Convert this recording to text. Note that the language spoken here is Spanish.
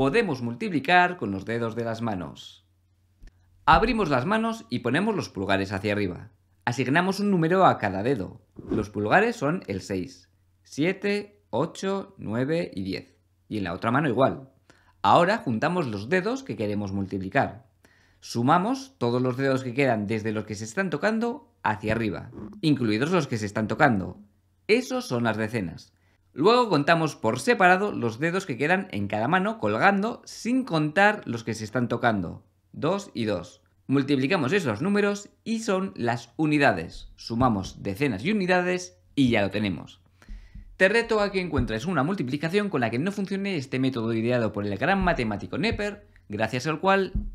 podemos multiplicar con los dedos de las manos. Abrimos las manos y ponemos los pulgares hacia arriba. Asignamos un número a cada dedo. Los pulgares son el 6, 7, 8, 9 y 10. Y en la otra mano igual. Ahora juntamos los dedos que queremos multiplicar. Sumamos todos los dedos que quedan desde los que se están tocando hacia arriba, incluidos los que se están tocando. Esos son las decenas. Luego contamos por separado los dedos que quedan en cada mano colgando sin contar los que se están tocando, 2 y 2. Multiplicamos esos números y son las unidades. Sumamos decenas y unidades y ya lo tenemos. Te reto a que encuentres una multiplicación con la que no funcione este método ideado por el gran matemático Nepper, gracias al cual